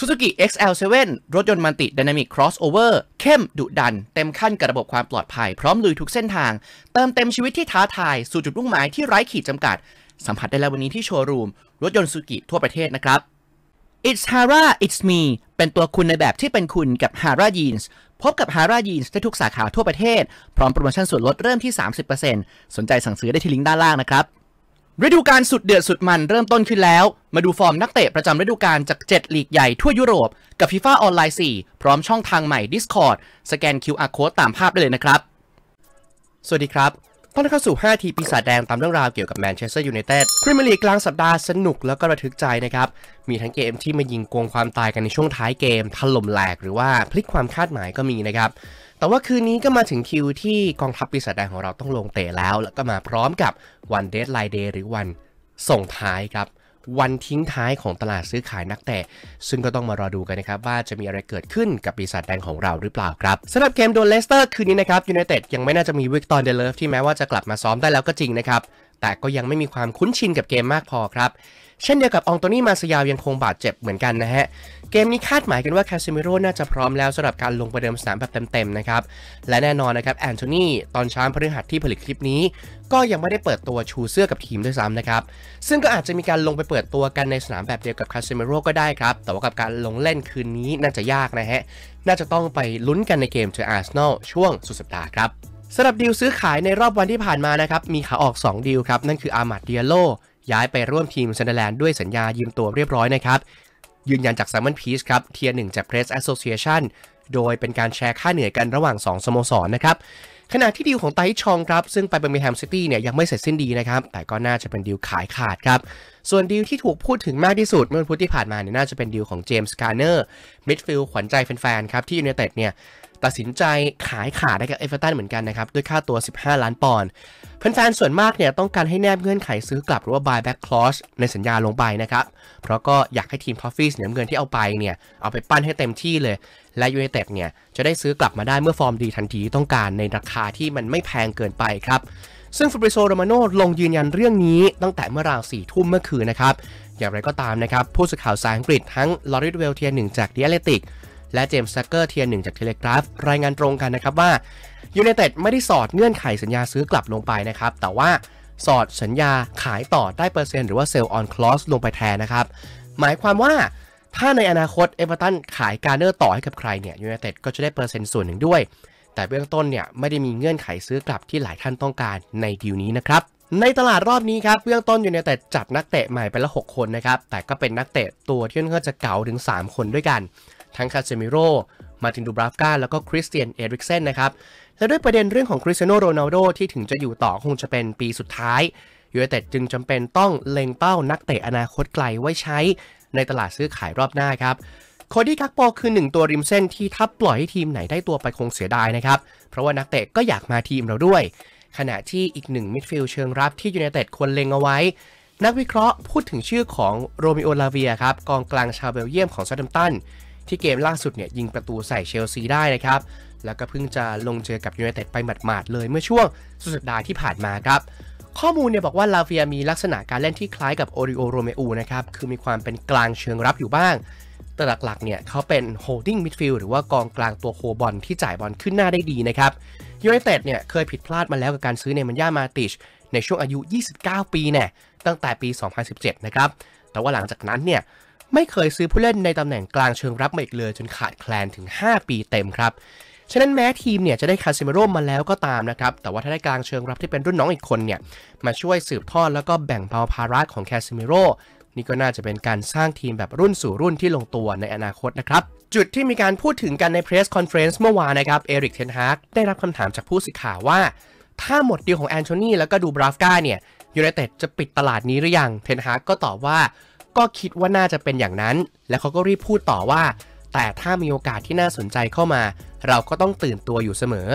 Suzuki XL7 รถยนต์มันติ Dynamic Crossover เข้มดุดัน เต็มขั้นกับระบบความปลอดภัย พร้อมลุยทุกเส้นทางเติมเต็มชีวิตที่ท้าทาย สู่จุดมุ่งหมายที่ไร้ขีดจำกัด สัมผัสได้แล้ววันนี้ที่โชว์รูม รถยนต์ซูกิทั่วประเทศนะครับ It's Hara It's Me เป็นตัวคุณในแบบที่เป็นคุณกับ Hara Jeans พบกับ Hara Jeans ได้ทุกสาขาทั่วประเทศ พร้อมโปรโมชั่นส่วนลดเริ่มที่ 30%สนใจสั่งซื้อได้ที่ลิงก์ด้านล่างนะครับฤดูกาลสุดเดือดสุดมันเริ่มต้นขึ้นแล้ว มาดูฟอร์มนักเตะประจำฤดูกาลจาก7ลีกใหญ่ทั่วยุโรป กับฟีฟ่าออนไลน์4พร้อมช่องทางใหม่ Discord สแกน QR Code ตามภาพได้เลยนะครับ สวัสดีครับตอนเข้าสู่ 5 ที ปีศาจแดงตามเรื่องราวเกี่ยวกับแมนเชสเตอร์ยูไนเต็ดพรีเมียร์ลีกกลางสัปดาห์สนุกแล้วก็ระทึกใจนะครับ มีทั้งเกมที่มายิงโกงความตายกันในช่วงท้ายเกม ถล่มแหลกหรือว่าพลิกความคาดหมายก็มีนะครับ แต่ว่าคืนนี้ก็มาถึงคิวที่กองทัพปีศาจแดงของเราต้องลงเตะแล้ว แล้วก็มาพร้อมกับวันเดทไลน์เดย์หรือวันส่งท้ายครับวันทิ้งท้ายของตลาดซื้อขายนักเตะ ซึ่งก็ต้องมารอดูกันนะครับว่าจะมีอะไรเกิดขึ้นกับปีศาจแดงของเราหรือเปล่าครับสำหรับเกมโดนเลสเตอร์คืนนี้นะครับยูไนเต็ดยังไม่น่าจะมีวิกตอนเดลเลฟที่แม้ว่าจะกลับมาซ้อมได้แล้วก็จริงนะครับแต่ก็ยังไม่มีความคุ้นชินกับเกมมากพอครับ เช่นเดียวกับองโตนี่มาสยาวยังคงบาดเจ็บเหมือนกันนะฮะเกมนี้คาดหมายกันว่าคาซิเมโร่น่าจะพร้อมแล้วสำหรับการลงประเดิมสนามแบบเต็มๆนะครับและแน่นอนนะครับแอนโทนีตอนเช้าพฤหัสที่ผลิตคลิปนี้ ก็ยังไม่ได้เปิดตัวชูเสื้อกับทีมด้วยซ้ำนะครับ ซึ่งก็อาจจะมีการลงไปเปิดตัวกันในสนามแบบเดียวกับคาซิเมโร่ก็ได้ครับแต่ว่ากับการลงเล่นคืนนี้น่าจะยากนะฮะน่าจะต้องไปลุ้นกันในเกมเจออาร์เซนอลช่วงสุดสัปดาห์ครับสำหรับดีลซื้อขายในรอบวันที่ผ่านมานะครับมีขาออก 2 ดีลครับนั่นคืออามัดเดียโล ย้ายไปร่วมทีมซันเดอร์แลนด์ด้วยสัญญายืมตัวเรียบร้อยนะครับยืนยันจากแซมอนพีชครับ เทียร์หนึ่งจากเพรสแอสโซเชชันโดยเป็นการแชร์ค่าเหนื่อยกันระหว่าง 2 สโมสรนะครับขณะที่ดีลของไตชองครับ ซึ่งไปเบอร์มิงแฮมซิตี้เนี่ยยังไม่เสร็จสิ้นดีนะครับแต่ก็น่าจะเป็นดีลขายขาดครับส่วนดีลที่ถูกพูดถึงมากที่สุดเมื่อวันพุธที่ผ่านมาเนี่ยน่าจะเป็นดีลของเจมส์การ์เนอร์มิดฟิลด์ขวัญใจแฟนๆครับที่ยูเนเต็ดเนี่ยตัดสินใจขายขาดให้กับเอฟเวอร์ตันเหมือนกันนะครับ ด้วยค่าตัว 15 ล้านปอนด์แฟนๆส่วนมากเนี่ยต้องการให้แนบเงื่อนไขซื้อกลับหรือว่า buy back clause ในสัญญาลงไปนะครับ เพราะก็อยากให้ทีมทอฟฟี่สีน้เงินที่เอาไปเนี่ยเอาไปปั้นให้เต็มที่เลย และยูไนเต็ดเนี่ยจะได้ซื้อกลับมาได้เมื่อฟอร์มดีทันทีต้องการในราคาที่มันไม่แพงเกินไปครับซึ่งฟาบริโซโรมาโนลงยืนยันเรื่องนี้ ตั้งแต่เมื่อราวสี่ทุ่มเมื่อคืนนะครับอย่างไรก็ตามนะครับผู้สื่อข่าวสายอังกฤษทั้งลอริสเวลเทียหนึ่งจากดอเลติกและเจมส์ซักเกอร์เทียร์หนึ่งจากเทเลกราฟรายงานตรงกันนะครับว่ายูไนเต็ดไม่ได้สอดเงื่อนไขสัญญาซื้อกลับลงไปนะครับแต่ว่าสอดสัญญาขายต่อได้เปอร์เซ็นต์หรือว่าเซลล์ออนคลอสลงไปแทนนะครับหมายความว่าถ้าในอนาคตเอเวอร์ตันขายการเนอร์ต่อให้กับใครเนี่ยยูไนเต็ดก็จะได้เปอร์เซ็นต์ส่วนหนึ่งด้วย แต่เบื้องต้นเนี่ยไม่ได้มีเงื่อนไขซื้อกลับที่หลายท่านต้องการในดีลนี้นะครับในตลาดรอบนี้ครับเบื้องต้นอยู่ในแต่จัดนักเตะใหม่ไปละ6คนนะครับแต่ก็เป็นนักเตะตัวที่ค่อนข้างจะเก่าถึง 3 คนด้วยกันทั้งคาเซมิโร่ มาตินดูบราฟกาแล้วก็คริสเตียนเอริกเซนนะครับ และด้วยประเด็นเรื่องของคริสเตียโนโรนัลโดที่ถึงจะอยู่ต่อคงจะเป็นปีสุดท้าย ยูเอเต็ดจึงจำเป็นต้องเล็งเป้านักเตะอนาคตไกลไว้ใช้ในตลาดซื้อขายรอบหน้าครับ โคดี้คักโปคือหนึ่งตัวริมเส้นที่ถ้าปล่อยให้ทีมไหนได้ตัวไปคงเสียดายนะครับ เพราะว่านักเตะก็อยากมาทีมเราด้วย ขณะที่อีกหนึ่งมิดฟิลด์เชิงรับที่ยูเนเต็ดควรเล็งเอาไว้ นักวิเคราะห์พูดถึงชื่อของโรมิโอลาเวียครับกองกลางชาวเบลเยียมของซาตตัมตันที่เกมล่าสุดเนี่ยยิงประตูใส่เชลซีได้นะครับ แล้วก็เพิ่งจะลงเจอกับยูไนเต็ดไปหมาดๆเลยเมื่อช่วงสุดสัปดาห์ที่ผ่านมาครับ ข้อมูลเนี่ยบอกว่าลาเวียมีลักษณะการเล่นที่คล้ายกับโอริโอโรเมอูนะครับ คือมีความเป็นกลางเชิงรับอยู่บ้าง แต่หลักๆเนี่ยเขาเป็นโฮดดิ้งมิดฟิลด์หรือว่ากองกลางตัวโคบอลที่จ่ายบอลขึ้นหน้าได้ดีนะครับ ยูไนเต็ดเนี่ยเคยผิดพลาดมาแล้วกับการซื้อเนมันย่ามาติชในช่วงอายุ 29 ปีเนี่ยตั้งแต่ปี 2017นะครับ แต่ว่าหลังจากนั้นเนี่ยไม่เคยซื้อผู้เล่นในตำแหน่งกลางเชิงรับมาอีกเลย จนขาดแคลนถึง 5 ปีเต็มครับ ฉะนั้นแม้ทีมเนี่ยจะได้คาิเมโร่มาแล้วก็ตามนะครับ แต่ว่าถ้าได้กลางเชิงรับที่เป็นรุ่นน้องอีกคนเนี่ยมาช่วยสืบทอดแล้วก็แบ่งเบาภาระของคาิเมโร่ นี่ก็น่าจะเป็นการสร้างทีมแบบรุ่นสู่รุ่นที่ลงตัวในอนาคตนะครับ จุดที่มีการพูดถึงกันในเพรสคอนเฟรนซ์เมื่อวานนะครับ เอริกเทนฮากได้รับคำถามจากผู้สื่อข่าวว่า ถ้าหมดดีลของแอนโทนีแล้วก็ดูบราฟกาเนี่ยยูไนเต็ดจะปิดตลาดนี้หรือยังเทนฮากก็ตอบว่าก็คิดว่าน่าจะเป็นอย่างนั้น และเขาก็รีบพูดต่อว่า แต่ถ้ามีโอกาสที่น่าสนใจเข้ามา เราก็ต้องตื่นตัวอยู่เสมอ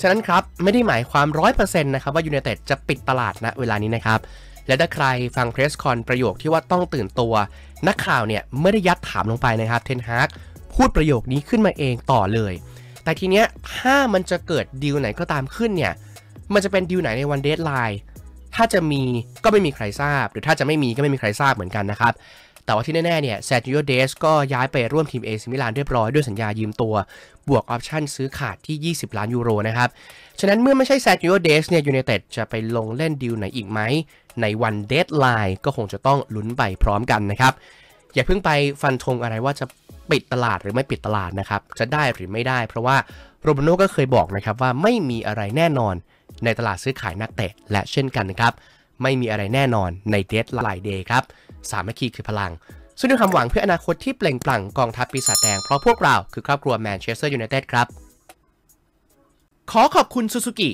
ฉะนั้นครับ ไม่ได้หมายความ 100%นะครับว่ายูเนเต็ดจะปิดตลาดณเวลานี้นะครับ และถ้าใครฟังเพรสคอนประโยคที่ว่าต้องตื่นตัว นักข่าวเนี่ยไม่ได้ยัดถามลงไปนะครับ เทนฮากพูดประโยคนี้ขึ้นมาเองต่อเลย แต่ทีเนี้ยถ้ามันจะเกิดดีลไหนก็ตามขึ้นเนี่ย มันจะเป็นดีลไหนในวันเดทไลน์ถ้าจะมีก็ไม่มีใครทราบหรือถ้าจะไม่มีก็ไม่มีใครทราบเหมือนกันนะครับแต่ว่าที่แน่ๆเนี่ยแซจิโอเดสก็ย้ายไปร่วมทีมเอซิมิลานเรียบร้อยด้วยสัญญายืมตัว บวกออปชั่นซื้อขาดที่ 20 ล้านยูโรนะครับฉะนั้นเมื่อไม่ใช่แซจิโอเดสเนี่ยยูเนเต็ดจะไปลงเล่นดีลไหนอีกไหมในวันเดทไลน์ก็คงจะต้องลุ้นไปพร้อมกันนะครับอย่าเพิ่งไปฟันธงอะไรว่าจะปิดตลาดหรือไม่ปิดตลาดนะครับจะได้หรือไม่ได้เพราะว่าโรบโนก็เคยบอกนะครับว่าไม่มีอะไรแน่นอนในตลาดซื้อขายนักเตะ และเช่นกันนะครับ ไม่มีอะไรแน่นอนในเดทไลน์เดย์ครับ สามัคคีคือพลัง สุด้วยความหวังเพื่ออนาคตที่เปล่งปลั่งกองทัพปีศาจแดงเพราะพวกเราคือครอบครัวแมนเชสเตอร์ยูไนเต็ดครับ ขอขอบคุณซูซูกิ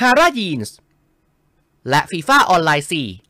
ฮาร่ายีนส์และฟีฟ่าออนไลน์4